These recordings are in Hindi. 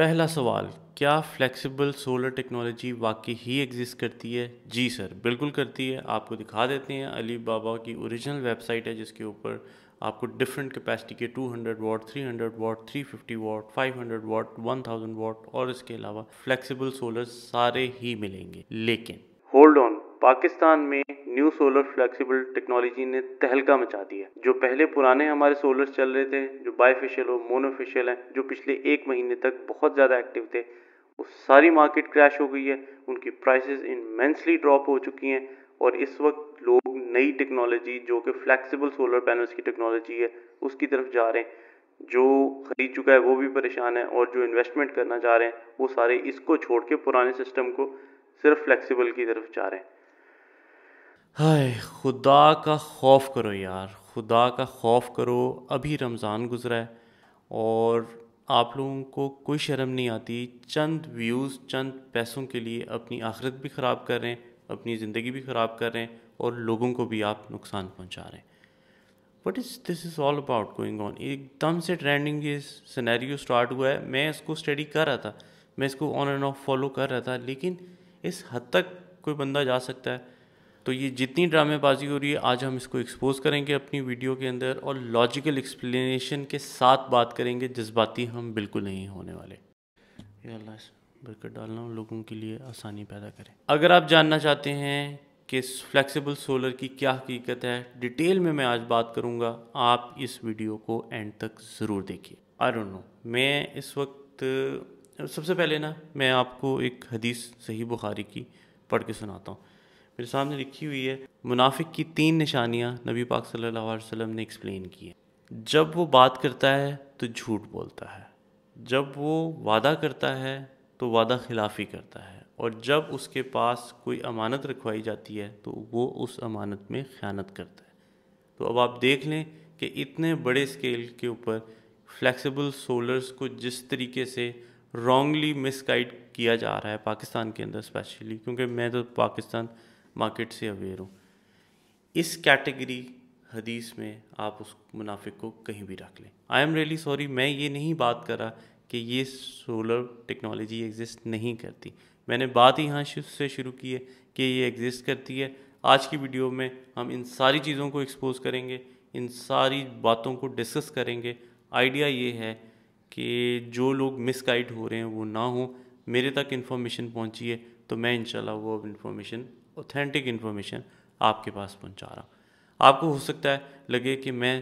पहला सवाल क्या फ्लेक्सिबल सोलर टेक्नोलॉजी वाकई ही एग्जिस्ट करती है जी सर बिल्कुल करती है आपको दिखा देते हैं अली बाबा की ओरिजिनल वेबसाइट है जिसके ऊपर आपको डिफरेंट कैपेसिटी के 200 वाट 300 वाट 350 वाट 500 वाट 1000 वाट और इसके अलावा फ्लेक्सिबल सोलर सारे ही मिलेंगे लेकिन होल्ड ऑन पाकिस्तान में न्यू सोलर फ्लेक्सिबल टेक्नोलॉजी ने तहलका मचा दिया है जो पहले पुराने हमारे सोलर चल रहे थे जो बायफिशियल और मोनोफिशियल हैं जो पिछले एक महीने तक बहुत ज़्यादा एक्टिव थे वो सारी मार्केट क्रैश हो गई है उनकी प्राइसेस इनमेंसली ड्रॉप हो चुकी हैं और इस वक्त लोग नई टेक्नोलॉजी जो कि फ्लैक्सीबल सोलर पैनल्स की टेक्नोलॉजी है उसकी तरफ जा रहे हैं जो खरीद चुका है वो भी परेशान है और जो इन्वेस्टमेंट करना चाह रहे हैं वो सारे इसको छोड़ के पुराने सिस्टम को सिर्फ फ्लेक्सिबल की तरफ जा रहे हैं हाय खुदा का खौफ करो यार खुदा का खौफ करो अभी रमज़ान गुज़रा है और आप लोगों को कोई शर्म नहीं आती चंद व्यूज़ चंद पैसों के लिए अपनी आखिरत भी ख़राब कर रहे हैं अपनी ज़िंदगी भी ख़राब कर रहे हैं और लोगों को भी आप नुकसान पहुंचा रहे हैं what is this is all about going on एकदम से ट्रेंडिंग ये सिनेरियो स्टार्ट हुआ है मैं इसको स्टडी कर रहा था मैं इसको ऑन एंड ऑफ फॉलो कर रहा था लेकिन इस हद तक कोई बंदा जा सकता है तो ये जितनी ड्रामेबाजी हो रही है आज हम इसको एक्सपोज करेंगे अपनी वीडियो के अंदर और लॉजिकल एक्सप्लेनेशन के साथ बात करेंगे जज्बाती हम बिल्कुल नहीं होने वाले बरकत डालना लोगों के लिए आसानी पैदा करें अगर आप जानना चाहते हैं कि फ्लेक्सिबल सोलर की क्या हकीकत है डिटेल में मैं आज बात करूंगा आप इस वीडियो को एंड तक ज़रूर देखिए आई डोंट नो मैं इस वक्त सबसे पहले ना मैं आपको एक हदीस सही बुखारी की पढ़ के सुनाता हूँ मेरे सामने लिखी हुई है मुनाफिक की तीन निशानियाँ नबी पाक सल्लल्लाहु अलैहि वसल्लम ने एक्सप्लेन की है जब वो बात करता है तो झूठ बोलता है जब वो वादा करता है तो वादा खिलाफी करता है और जब उसके पास कोई अमानत रखवाई जाती है तो वो उस अमानत में ख़यानत करता है तो अब आप देख लें कि इतने बड़े स्केल के ऊपर फ्लैक्सीबल सोलर्स को जिस तरीके से रॉन्गली मिसगाइड किया जा रहा है पाकिस्तान के अंदर स्पेशली क्योंकि मैं तो पाकिस्तान मार्केट से अवेयर हो इस कैटेगरी हदीस में आप उस मुनाफिक को कहीं भी रख लें आई एम रियली सॉरी मैं ये नहीं बात कर रहा कि ये सोलर टेक्नोलॉजी एग्जिस्ट नहीं करती मैंने बात ही यहाँ से शुरू की है कि ये एग्जिस्ट करती है आज की वीडियो में हम इन सारी चीज़ों को एक्सपोज करेंगे इन सारी बातों को डिस्कस करेंगे आइडिया ये है कि जो लोग मिसगाइड हो रहे हैं वो ना हो मेरे तक इन्फॉर्मेशन पहुँची है तो मैं इंशाल्लाह वो अब इन्फॉर्मेशन ऑथेंटिक इन्फॉर्मेशन आपके पास पहुंचा रहा हूँ आपको हो सकता है लगे कि मैं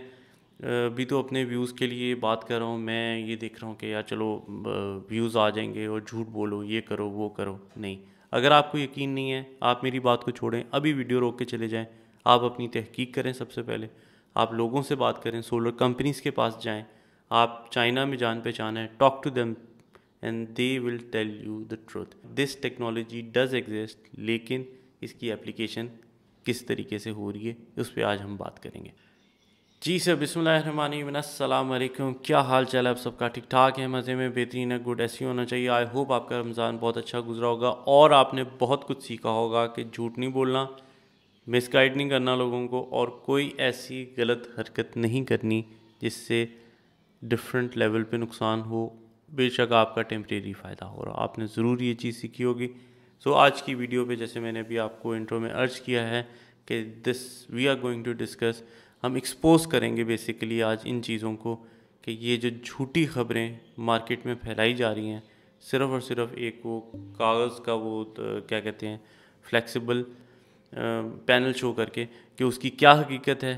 भी तो अपने व्यूज़ के लिए बात कर रहा हूँ मैं ये देख रहा हूँ कि यार चलो व्यूज़ आ जाएंगे और झूठ बोलो ये करो वो करो नहीं अगर आपको यकीन नहीं है आप मेरी बात को छोड़ें अभी वीडियो रोक के चले जाएं आप अपनी तहकीक करें सबसे पहले आप लोगों से बात करें सोलर कंपनीज़ के पास जाएं आप चाइना में जान पहचान है talk to them and they will tell you the truth this technology does exist लेकिन इसकी एप्लीकेशन किस तरीके से हो रही है उस पर आज हम बात करेंगे जी सर बिसमीम क्या हाल चाल है आप सबका ठीक ठाक है मज़े में बेहतरीन है गुड ऐसी होना चाहिए आई होप आपका रमज़ान बहुत अच्छा गुजरा होगा और आपने बहुत कुछ सीखा होगा कि झूठ नहीं बोलना मिसगाइड नहीं करना लोगों को और कोई ऐसी गलत हरकत नहीं करनी जिससे डिफरेंट लेवल पे नुकसान हो बेशक आपका टेम्प्रेरी फ़ायदा हो रहा आपने ज़रूर ये चीज़ सीखी होगी सो आज की वीडियो पे जैसे मैंने अभी आपको इंट्रो में अर्ज किया है कि this we are going to discuss हम एक्सपोज करेंगे बेसिकली आज इन चीज़ों को कि ये जो झूठी खबरें मार्केट में फैलाई जा रही हैं सिर्फ और सिर्फ एक वो कागज़ का वो तो क्या कहते हैं फ्लेक्सिबल पैनल शो करके कि उसकी क्या हकीकत है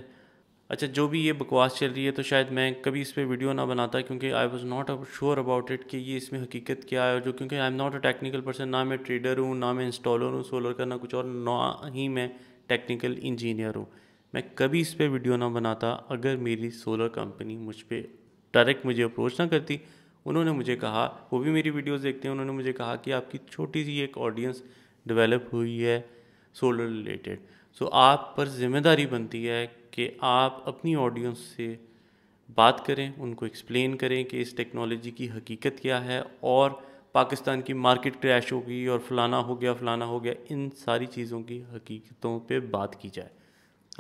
अच्छा जो भी ये बकवास चल रही है तो शायद मैं कभी इस पर वीडियो ना बनाता क्योंकि I was not sure about it कि ये इसमें हकीकत क्या है और जो क्योंकि I am not a technical person ना मैं ट्रेडर हूँ ना मैं इंस्टॉलर हूँ सोलर का ना कुछ और ना ही मैं टेक्निकल इंजीनियर हूँ मैं कभी इस पर वीडियो ना बनाता अगर मेरी सोलर कंपनी मुझ पर डायरेक्ट मुझे अप्रोच ना करती उन्होंने मुझे कहा वो भी मेरी वीडियोज़ देखते हैं उन्होंने मुझे कहा कि आपकी छोटी सी एक ऑडियंस डेवलप हुई है सोलर रिलेटेड सो आप पर जिम्मेदारी बनती है कि आप अपनी ऑडियंस से बात करें उनको एक्सप्लेन करें कि इस टेक्नोलॉजी की हकीकत क्या है और पाकिस्तान की मार्केट क्रैश होगी और फलाना हो गया फलाना हो गया इन सारी चीज़ों की हकीकतों पे बात की जाए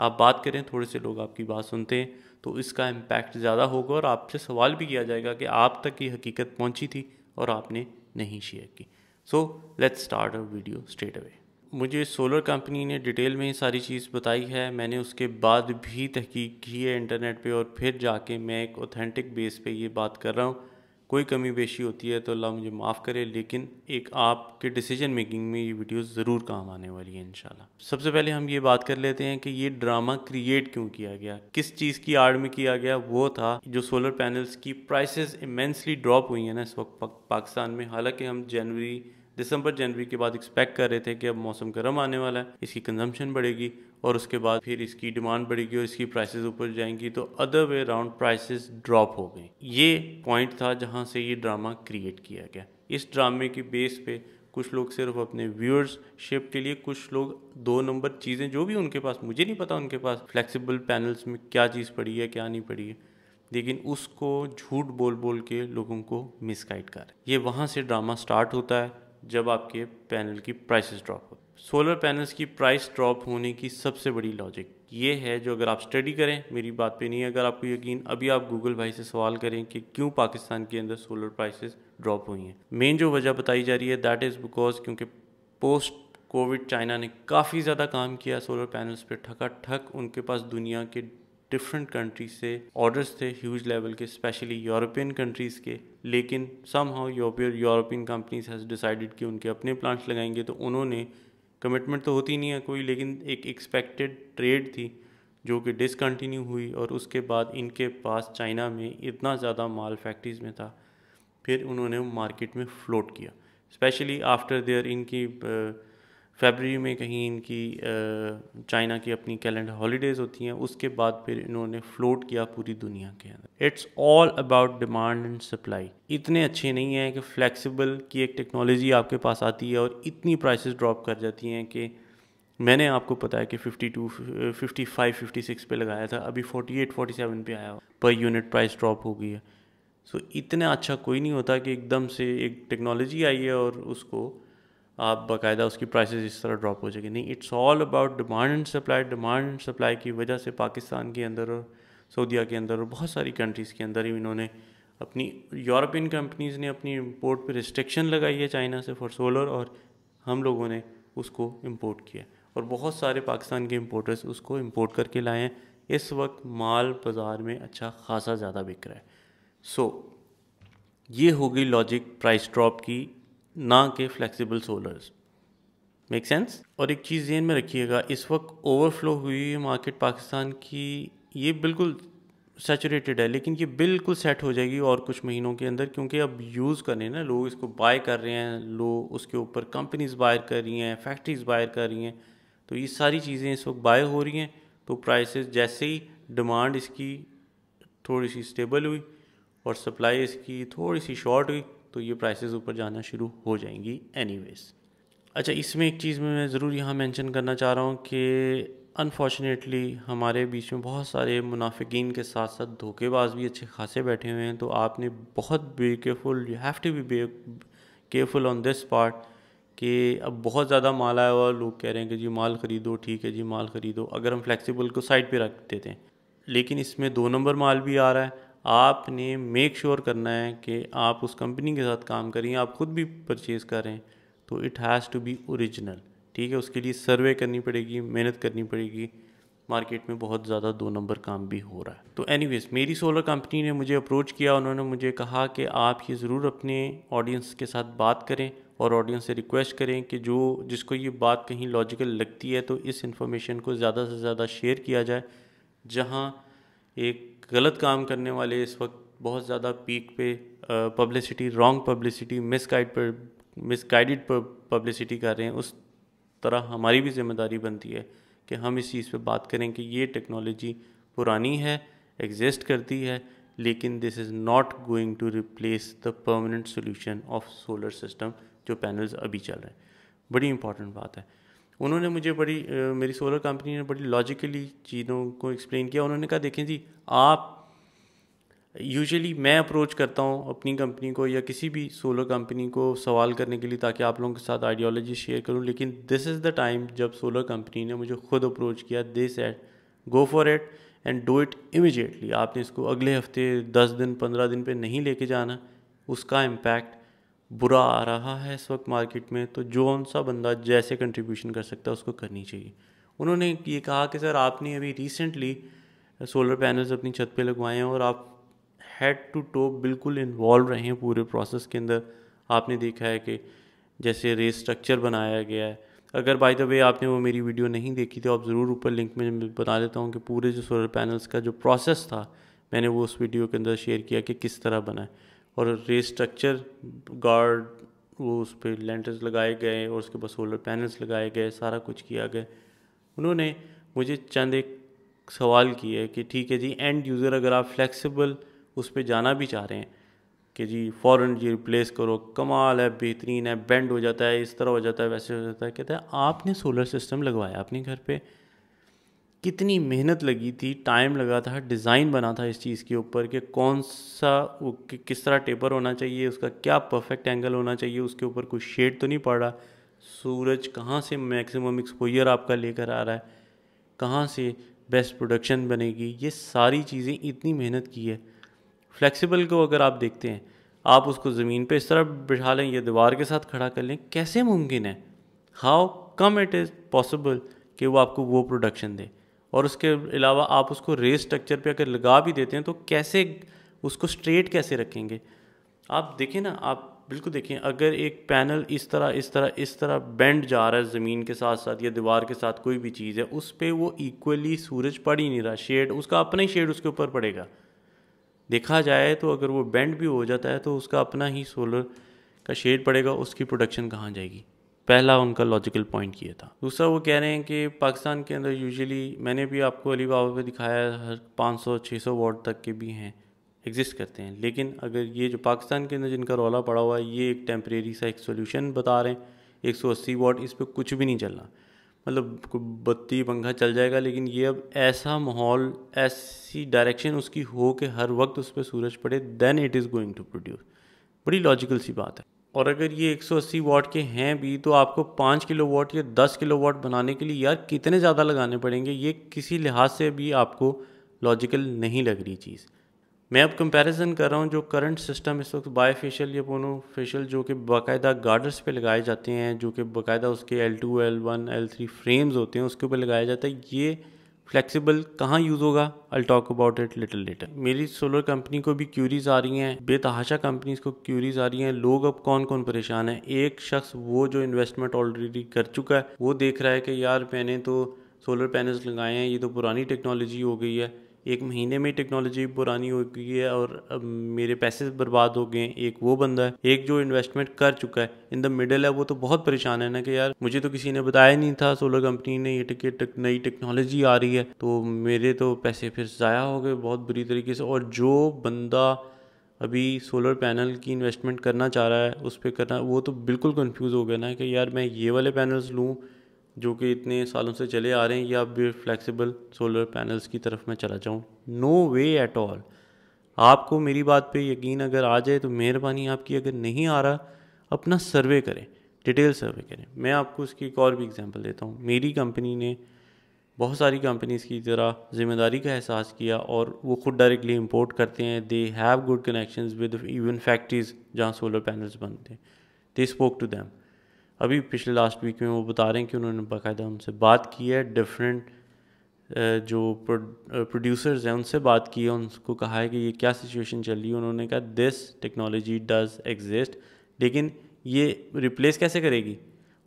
आप बात करें थोड़े से लोग आपकी बात सुनते हैं तो इसका इम्पैक्ट ज़्यादा होगा और आपसे सवाल भी किया जाएगा कि आप तक ये हकीकत पहुंची थी और आपने नहीं शेयर की so let's start a video straight away मुझे सोलर कंपनी ने डिटेल में सारी चीज़ बताई है मैंने उसके बाद भी तहकीक की है इंटरनेट पे और फिर जाके मैं एक ऑथेंटिक बेस पे ये बात कर रहा हूँ कोई कमी बेशी होती है तो अल्लाह मुझे माफ़ करे लेकिन एक आपके डिसीजन मेकिंग में ये वीडियो ज़रूर काम आने वाली है इंशाल्लाह सबसे पहले हम ये बात कर लेते हैं कि ये ड्रामा क्रिएट क्यों किया गया किस चीज़ की आड़ में किया गया वो था जो सोलर पैनल्स की प्राइसेस इमेंसली ड्रॉप हुई है ना इस वक्त पाकिस्तान में हालांकि हम जनवरी दिसंबर जनवरी के बाद एक्सपेक्ट कर रहे थे कि अब मौसम गर्म आने वाला है इसकी कंजम्पशन बढ़ेगी और उसके बाद फिर इसकी डिमांड बढ़ेगी और इसकी प्राइसेस ऊपर जाएंगी तो other way round prices drop हो गई ये पॉइंट था जहाँ से ये ड्रामा क्रिएट किया गया इस ड्रामे के बेस पे कुछ लोग सिर्फ अपने व्यूअर्सशिप के लिए कुछ लोग दो नंबर चीज़ें जो भी उनके पास मुझे नहीं पता उनके पास फ्लेक्सिबल पैनल्स में क्या चीज़ पड़ी है क्या नहीं पड़ी है लेकिन उसको झूठ बोल बोल के लोगों को मिसगाइड कर ये वहाँ से ड्रामा स्टार्ट होता है जब आपके पैनल की प्राइसेस ड्रॉप हो सोलर पैनल्स की प्राइस ड्रॉप होने की सबसे बड़ी लॉजिक ये है जो अगर आप स्टडी करें मेरी बात पे नहीं है अगर आपको यकीन अभी आप गूगल भाई से सवाल करें कि क्यों पाकिस्तान के अंदर सोलर प्राइसेस ड्रॉप हुई हैं मेन जो वजह बताई जा रही है दैट इज़ बिकॉज क्योंकि पोस्ट कोविड चाइना ने काफ़ी ज़्यादा काम किया सोलर पैनल्स पे ठका ठक उनके पास दुनिया के डिफरेंट कंट्रीज से ऑर्डर्स थे ह्यूज लेवल के स्पेशली यूरोपियन कंट्रीज़ के लेकिन somehow European companies has decided कि उनके अपने प्लांट्स लगाएंगे तो उन्होंने कमिटमेंट तो होती नहीं है कोई लेकिन एक एक्सपेक्टेड ट्रेड थी जो कि डिसकंटिन्यू हुई और उसके बाद इनके पास चाइना में इतना ज़्यादा माल फैक्ट्रीज़ में था फिर उन्होंने मार्केट में फ्लोट किया स्पेशली आफ्टर देयर इनकी uh, फरवरी में कहीं इनकी चाइना की अपनी कैलेंडर हॉलीडेज़ होती हैं उसके बाद फिर इन्होंने फ्लोट किया पूरी दुनिया के अंदर it's all about demand and supply इतने अच्छे नहीं हैं कि फ्लेक्सिबल की एक टेक्नोलॉजी आपके पास आती है और इतनी प्राइसेस ड्रॉप कर जाती हैं कि मैंने आपको पता है कि 52, 55, 56 पे लगाया था अभी 48, 47 पे आया पर यूनिट प्राइस ड्रॉप हो गई है सो so, इतना अच्छा कोई नहीं होता कि एकदम से एक टेक्नोलॉजी आई है और उसको आप बाकायदा उसकी प्राइसेस इस तरह ड्रॉप हो जाएगी नहीं it's all about demand and supply demand and supply की वजह से पाकिस्तान के अंदर और सऊदीया के अंदर और बहुत सारी कंट्रीज़ के अंदर ही इन्होंने अपनी यूरोपियन कंपनीज़ ने अपनी इम्पोर्ट पर रिस्ट्रिक्शन लगाई है चाइना से फॉर सोलर और हम लोगों ने उसको इम्पोर्ट किया और बहुत सारे पाकिस्तान के इम्पोर्टर्स उसको इम्पोर्ट करके लाए हैं इस वक्त माल बाज़ार में अच्छा खासा ज़्यादा बिक रहा है सो so, ये हो गई लॉजिक प्राइस ड्रॉप की ना कि फ्लेक्सिबल सोलर्स मेक सेंस और एक चीज़ जहन में रखिएगा इस वक्त ओवरफ्लो हुई मार्केट पाकिस्तान की ये बिल्कुल सेचुरेटेड है लेकिन ये बिल्कुल सेट हो जाएगी और कुछ महीनों के अंदर क्योंकि अब यूज़ कर रहे हैं ना लोग इसको बाय कर रहे हैं लोग उसके ऊपर कंपनीज बाय कर रही हैं फैक्ट्रीज बाय कर रही हैं तो ये सारी चीज़ें इस वक्त बाय हो रही हैं तो प्राइसेस जैसे ही डिमांड इसकी थोड़ी सी स्टेबल हुई और सप्लाई इसकी थोड़ी सी शॉर्ट हुई तो ये प्राइसेस ऊपर जाना शुरू हो जाएंगी एनीवेज अच्छा इसमें एक चीज़ में मैं ज़रूर यहाँ मेंशन करना चाह रहा हूँ कि अनफॉर्चुनेटली हमारे बीच में बहुत सारे मुनाफिकीन के साथ साथ धोखेबाज भी अच्छे खासे बैठे हुए हैं तो आपने बहुत be careful you have to be be careful on this part कि अब बहुत ज़्यादा माल आया हुआ लोग कह रहे हैं कि जी माल ख़रीदो ठीक है जी माल ख़रीदो अगर हम फ्लेक्सिबल को साइड पे रख देते हैं लेकिन इसमें दो नंबर माल भी आ रहा है आपने मेक श्योर sure करना है कि आप उस कंपनी के साथ काम करें आप खुद भी परचेज़ करें तो it has to be original ठीक है उसके लिए सर्वे करनी पड़ेगी मेहनत करनी पड़ेगी मार्केट में बहुत ज़्यादा दो नंबर काम भी हो रहा है तो एनीवेज मेरी सोलर कंपनी ने मुझे अप्रोच किया उन्होंने मुझे कहा कि आप ये ज़रूर अपने ऑडियंस के साथ बात करें और ऑडियंस से रिक्वेस्ट करें कि जो जिसको ये बात कहीं लॉजिकल लगती है तो इस इन्फॉर्मेशन को ज़्यादा से ज़्यादा शेयर किया जाए जहाँ एक गलत काम करने वाले इस वक्त बहुत ज़्यादा पीक पे पब्लिसिटी रॉन्ग पब्लिसिटी मिसगाइड पर मिसगाइडेड पब्लिसिटी कर रहे हैं उस तरह हमारी भी जिम्मेदारी बनती है कि हम इस चीज़ पे बात करें कि ये टेक्नोलॉजी पुरानी है एग्जिस्ट करती है लेकिन this is not going to replace the permanent solution of solar system जो पैनल्स अभी चल रहे हैं बड़ी इंपॉर्टेंट बात है उन्होंने मुझे बड़ी मेरी सोलर कंपनी ने बड़ी लॉजिकली चीज़ों को एक्सप्लेन किया उन्होंने कहा देखें जी आप यूजुअली मैं अप्रोच करता हूँ अपनी कंपनी को या किसी भी सोलर कंपनी को सवाल करने के लिए ताकि आप लोगों के साथ आइडियोलॉजी शेयर करूँ लेकिन दिस इज़ द टाइम जब सोलर कंपनी ने मुझे खुद अप्रोच किया they said go for it and do it immediately आपने इसको अगले हफ्ते दस दिन पंद्रह दिन पे नहीं लेके जाना उसका इम्पैक्ट बुरा आ रहा है इस वक्त मार्केट में तो जो सा बंदा जैसे कंट्रीब्यूशन कर सकता है उसको करनी चाहिए उन्होंने ये कहा कि सर आपने अभी रिसेंटली सोलर पैनल्स अपनी छत पे लगवाए हैं और आप हेड टू टो बिल्कुल इन्वॉल्व रहे हैं पूरे प्रोसेस के अंदर आपने देखा है कि जैसे रेस स्ट्रक्चर बनाया गया है अगर बाय द वे आपने वो मेरी वीडियो नहीं देखी तो आप ज़रूर ऊपर लिंक में बता देता हूँ कि पूरे जो सोलर पैनल्स का जो प्रोसेस था मैंने वो उस वीडियो के अंदर शेयर किया कि किस तरह बनाए और रीस्ट्रक्चर गार्ड वो उस पर लेंटर्स लगाए गए और उसके बाद सोलर पैनल्स लगाए गए सारा कुछ किया गया उन्होंने मुझे चंद एक सवाल किए कि ठीक है जी एंड यूज़र अगर आप फ्लेक्सिबल उस पर जाना भी चाह रहे हैं कि जी फ़ौर जी रिप्लेस करो कमाल है बेहतरीन है बेंड हो जाता है इस तरह हो जाता है वैसे हो जाता है कहते हैं आपने सोलर सिस्टम लगवाया अपने घर पर कितनी मेहनत लगी थी टाइम लगा था डिज़ाइन बना था इस चीज़ के ऊपर कि कौन सा कि, किस तरह टेपर होना चाहिए उसका क्या परफेक्ट एंगल होना चाहिए उसके ऊपर कोई शेड तो नहीं पड़ रहा सूरज कहाँ से मैक्सिमम एक्सपोजर आपका लेकर आ रहा है कहाँ से बेस्ट प्रोडक्शन बनेगी ये सारी चीज़ें इतनी मेहनत की है फ्लेक्सिबल को अगर आप देखते हैं आप उसको ज़मीन पे इस तरह बिठा लें या दीवार के साथ खड़ा कर लें कैसे मुमकिन है how come it is possible कि वो आपको वो प्रोडक्शन दे और उसके अलावा आप उसको रेस स्ट्रक्चर पे अगर लगा भी देते हैं तो कैसे उसको स्ट्रेट कैसे रखेंगे आप देखें ना आप बिल्कुल देखें अगर एक पैनल इस तरह इस तरह इस तरह बेंड जा रहा है ज़मीन के साथ साथ या दीवार के साथ कोई भी चीज़ है उस पर वो इक्वली सूरज पड़ ही नहीं रहा शेड उसका अपना ही शेड उसके ऊपर पड़ेगा देखा जाए तो अगर वो बेंड भी हो जाता है तो उसका अपना ही सोलर का शेड पड़ेगा उसकी प्रोडक्शन कहाँ जाएगी पहला उनका लॉजिकल पॉइंट ये था दूसरा वो कह रहे हैं कि पाकिस्तान के अंदर यूजुअली मैंने भी आपको अली बाबा पे दिखाया हर 500-600 वार्ड तक के भी हैं एग्जिस्ट करते हैं लेकिन अगर ये जो पाकिस्तान के अंदर जिनका रौला पड़ा हुआ है ये एक टेम्परेरी सा एक सोल्यूशन बता रहे हैं अस्सी वाट इस पर कुछ भी नहीं चलना मतलब बत्ती पंखा चल जाएगा लेकिन ये अब ऐसा माहौल ऐसी डायरेक्शन उसकी हो कि हर वक्त उस पर सूरज पड़े then it is going to produce बड़ी लॉजिकल सी बात है और अगर ये 180 वाट के हैं भी तो आपको 5 किलो वाट या 10 किलो वाट बनाने के लिए यार कितने ज़्यादा लगाने पड़ेंगे ये किसी लिहाज से भी आपको लॉजिकल नहीं लग रही चीज़ मैं अब कंपैरिजन कर रहा हूँ जो करंट सिस्टम इस वक्त बायो फेशियल या पोनो फेशियल जो कि बाकायदा गार्डर्स पे लगाए जाते हैं जो कि बाकायदा उसके L two L one L three frames होते हैं उसके ऊपर लगाया जाता है ये फ्लेक्सिबल कहाँ यूज़ होगा I talk about it little later मेरी सोलर कंपनी को भी क्यूरीज आ रही हैं बेतहाशा कंपनीज को क्यूरीज आ रही हैं लोग अब कौन कौन परेशान हैं एक शख्स वो जो इन्वेस्टमेंट ऑलरेडी कर चुका है वो देख रहा है कि यार मैंने तो सोलर पैनल्स लगाए हैं ये तो पुरानी टेक्नोलॉजी हो गई है एक महीने में टेक्नोलॉजी पुरानी हो गई है और मेरे पैसे बर्बाद हो गए एक वो बंदा है एक जो इन्वेस्टमेंट कर चुका है इन द मिडल है वो तो बहुत परेशान है ना कि यार मुझे तो किसी ने बताया नहीं था सोलर कंपनी ने ये टिकट टेक, नई टेक्नोलॉजी आ रही है तो मेरे तो पैसे फिर ज़ाया हो गए बहुत बुरी तरीके से और जो बंदा अभी सोलर पैनल की इन्वेस्टमेंट करना चाह रहा है उस पर करना वो तो बिल्कुल कन्फ्यूज़ हो गया ना कि यार मैं ये वाले पैनल्स लूँ जो कि इतने सालों से चले आ रहे हैं या अब फ्लेक्सिबल सोलर पैनल्स की तरफ मैं चला जाऊँ नो वे एट ऑल आपको मेरी बात पे यकीन अगर आ जाए तो मेहरबानी आपकी अगर नहीं आ रहा अपना सर्वे करें डिटेल सर्वे करें मैं आपको उसकी एक और भी एग्जांपल देता हूँ मेरी कंपनी ने बहुत सारी कंपनीज़ की तरह जिम्मेदारी का एहसास किया और वो खुद डायरेक्टली इंपोर्ट करते हैं they have good connections with even factories जहाँ सोलर पैनल्स बनते हैं दे स्पोक टू दैम अभी पिछले लास्ट वीक में वो बता रहे हैं कि उन्होंने बाकायदा उनसे बात की है डिफरेंट जो प्रोड्यूसर्स हैं उनसे बात की है उनको कहा है कि ये क्या सिचुएशन चल रही है उन्होंने कहा दिस टेक्नोलॉजी डज एग्जिस्ट लेकिन ये रिप्लेस कैसे करेगी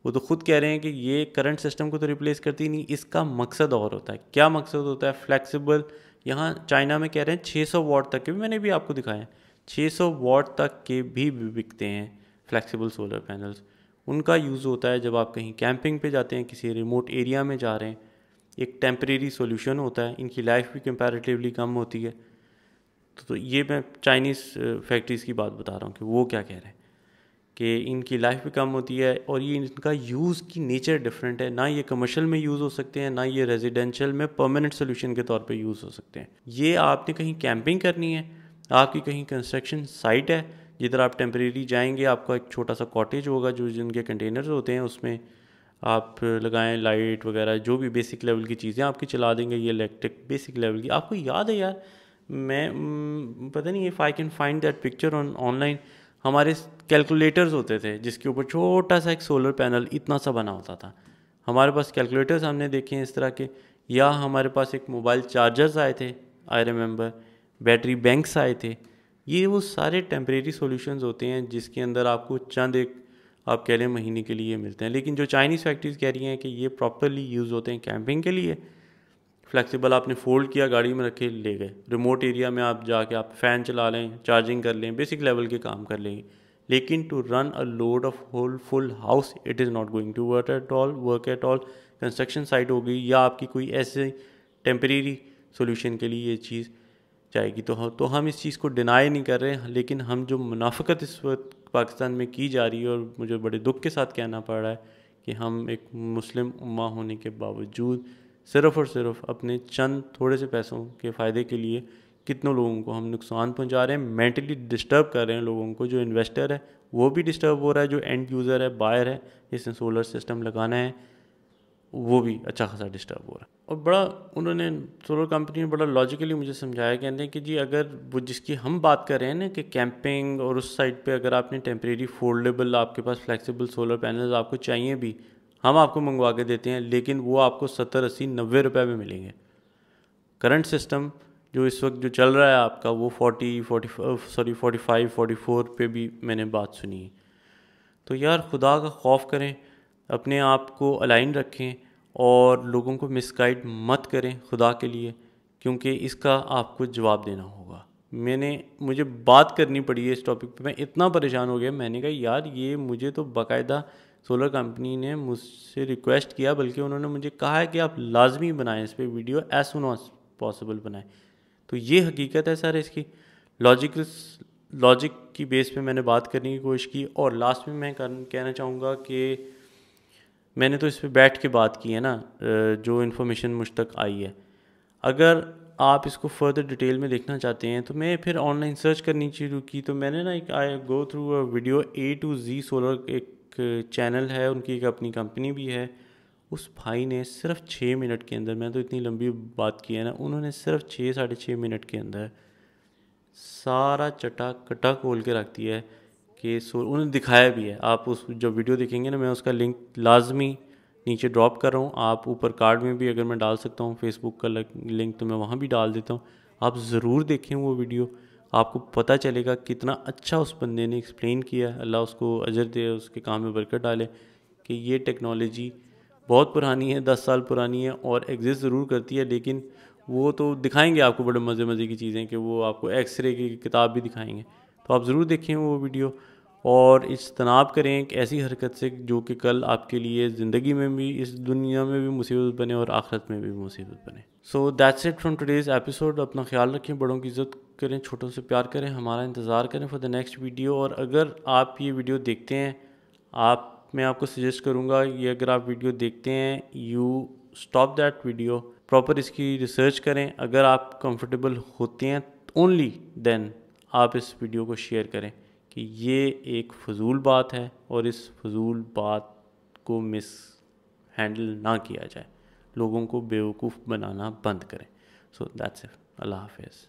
वो तो खुद कह रहे हैं कि ये करंट सिस्टम को तो रिप्लेस करती नहीं इसका मकसद और होता है क्या मकसद होता है फ्लैक्सीबल यहाँ चाइना में कह रहे हैं 600 सौ वाट तक के भी मैंने भी आपको दिखाया है छः सौ वाट तक के भी बिकते हैं फ्लैक्सीबल सोलर पैनल्स उनका यूज़ होता है जब आप कहीं कैंपिंग पे जाते हैं किसी रिमोट एरिया में जा रहे हैं एक टेम्परेरी सोल्यूशन होता है इनकी लाइफ भी कंपैरेटिवली कम होती है तो, तो ये मैं चाइनीज़ फैक्ट्रीज़ की बात बता रहा हूँ कि वो क्या कह रहे हैं कि इनकी लाइफ भी कम होती है और ये इनका यूज़ की नेचर डिफरेंट है ना ये कमर्शियल में यूज़ हो सकते हैं ना ये रेजिडेंशियल में परमानेंट सोल्यूशन के तौर पर यूज़ हो सकते हैं ये आपने कहीं कैंपिंग करनी है आपकी कहीं कंस्ट्रक्शन साइट है जिधर आप टेम्प्रेरी जाएंगे आपका एक छोटा सा कॉटेज होगा जो जिनके कंटेनर्स होते हैं उसमें आप लगाएं लाइट वगैरह जो भी बेसिक लेवल की चीज़ें आपकी चला देंगे ये इलेक्ट्रिक बेसिक लेवल की आपको याद है यार मैं पता नहीं if I can find that picture on online हमारे कैलकुलेटर्स होते थे जिसके ऊपर छोटा सा एक सोलर पैनल इतना सा बना होता था हमारे पास कैलकुलेटर्स हमने देखे हैं इस तरह के या हमारे पास एक मोबाइल चार्जर्स आए थे आई रिमेंबर बैटरी बैंक्स आए थे ये वो सारे टेम्परेरी सॉल्यूशंस होते हैं जिसके अंदर आपको चंद एक आप कह लें महीने के लिए मिलते हैं लेकिन जो चाइनीज़ फैक्ट्रीज कह रही हैं कि ये प्रॉपरली यूज़ होते हैं कैंपिंग के लिए फ्लैक्सीबल आपने फोल्ड किया गाड़ी में रखे ले गए रिमोट एरिया में आप जाके आप फ़ैन चला लें चार्जिंग कर लें बेसिक लेवल के काम कर लेंगे लेकिन to run a load of whole full house it is not going to work at all work at all construction site होगी या आपकी कोई ऐसे टेम्परेरी सोल्यूशन के लिए ये चीज़ जाएगी तो हम तो हम इस चीज़ को डिनाई नहीं कर रहे लेकिन हम जो मुनाफ़त इस वक्त पाकिस्तान में की जा रही है और मुझे बड़े दुख के साथ कहना पड़ रहा है कि हम एक मुस्लिम उम्मा होने के बावजूद सिर्फ़ और सिर्फ अपने चंद थोड़े से पैसों के फ़ायदे के लिए कितनों लोगों को हम नुकसान पहुंचा रहे हैं मेंटली डिस्टर्ब कर रहे हैं लोगों को जो इन्वेस्टर है वो भी डिस्टर्ब हो रहा है जो एंड यूज़र है बायर है जिसने सोलर सिस्टम लगाना है वो भी अच्छा खासा डिस्टर्ब हो रहा है और बड़ा उन्होंने सोलर कंपनी ने बड़ा लॉजिकली मुझे समझाया कहते हैं कि जी अगर वो जिसकी हम बात कर रहे हैं ना कि कैंपिंग और उस साइड पे अगर आपने टेम्परेरी फोल्डेबल आपके पास फ्लेक्सिबल सोलर पैनल्स आपको चाहिए भी हम आपको मंगवा के देते हैं लेकिन वो आपको सत्तर अस्सी नब्बे रुपये में मिलेंगे करंट सिस्टम जो इस वक्त जो चल रहा है आपका वो forty forty sorry forty five forty four पे भी मैंने बात सुनी है तो यार खुदा का खौफ करें अपने आप को अलाइन रखें और लोगों को मिसगाइड मत करें खुदा के लिए क्योंकि इसका आपको जवाब देना होगा मैंने मुझे बात करनी पड़ी है इस टॉपिक पे मैं इतना परेशान हो गया मैंने कहा यार ये मुझे तो बाकायदा सोलर कंपनी ने मुझसे रिक्वेस्ट किया बल्कि उन्होंने मुझे कहा है कि आप लाजमी बनाएं इस पर video as soon as possible बनाएं तो ये हकीकत है सर इसकी लॉजिकल लॉजिक की बेस पे मैंने बात करने की कोशिश की और लास्ट में मैं कहना चाहूँगा कि मैंने तो इस पर बैठ के बात की है ना जो इन्फॉर्मेशन मुझ तक आई है अगर आप इसको फर्दर डिटेल में देखना चाहते हैं तो मैं फिर ऑनलाइन सर्च करनी शुरू की तो मैंने ना एक I go through a video A to Z solar एक चैनल है उनकी एक अपनी कंपनी भी है उस भाई ने सिर्फ छः मिनट के अंदर मैं तो इतनी लंबी बात की है ना उन्होंने सिर्फ छः साढ़े छः मिनट के अंदर सारा चटा कटा खोल के रख दिया है कि उन्हें दिखाया भी है आप उस जो वीडियो देखेंगे ना मैं उसका लिंक लाजमी नीचे ड्रॉप कर रहा हूँ आप ऊपर कार्ड में भी अगर मैं डाल सकता हूँ फेसबुक का लिंक तो मैं वहाँ भी डाल देता हूँ आप ज़रूर देखें वो वीडियो आपको पता चलेगा कितना अच्छा उस बंदे ने एक्सप्लेन किया है अल्लाह उसको अजर दे उसके काम में बरकत डाले कि ये टेक्नोलॉजी बहुत पुरानी है दस साल पुरानी है और एग्जिस्ट ज़रूर करती है लेकिन वो तो दिखाएंगे आपको बड़े मज़े मज़े की चीज़ें कि वो आपको एक्सरे की किताब भी दिखाएंगे तो आप ज़रूर देखें वो वीडियो और इजतनाब करें एक ऐसी हरकत से जो कि कल आपके लिए ज़िंदगी में भी इस दुनिया में भी मुसीबत बने और आखिरत में भी मुसीबत बने so that's it from today's episode अपना ख्याल रखें बड़ों की इज़्ज़त करें छोटों से प्यार करें हमारा इंतज़ार करें फॉर द नेक्स्ट वीडियो और अगर आप ये वीडियो देखते हैं आप मैं आपको सजेस्ट करूँगा ये अगर आप वीडियो देखते हैं you stop that video proper इसकी रिसर्च करें अगर आप कंफर्टेबल होते हैं ओनली देन आप इस वीडियो को शेयर करें कि ये एक फजूल बात है और इस फजूल बात को मिस हैंडल ना किया जाए लोगों को बेवकूफ़ बनाना बंद करें सो दैट्स इट अल्लाह हाफिज़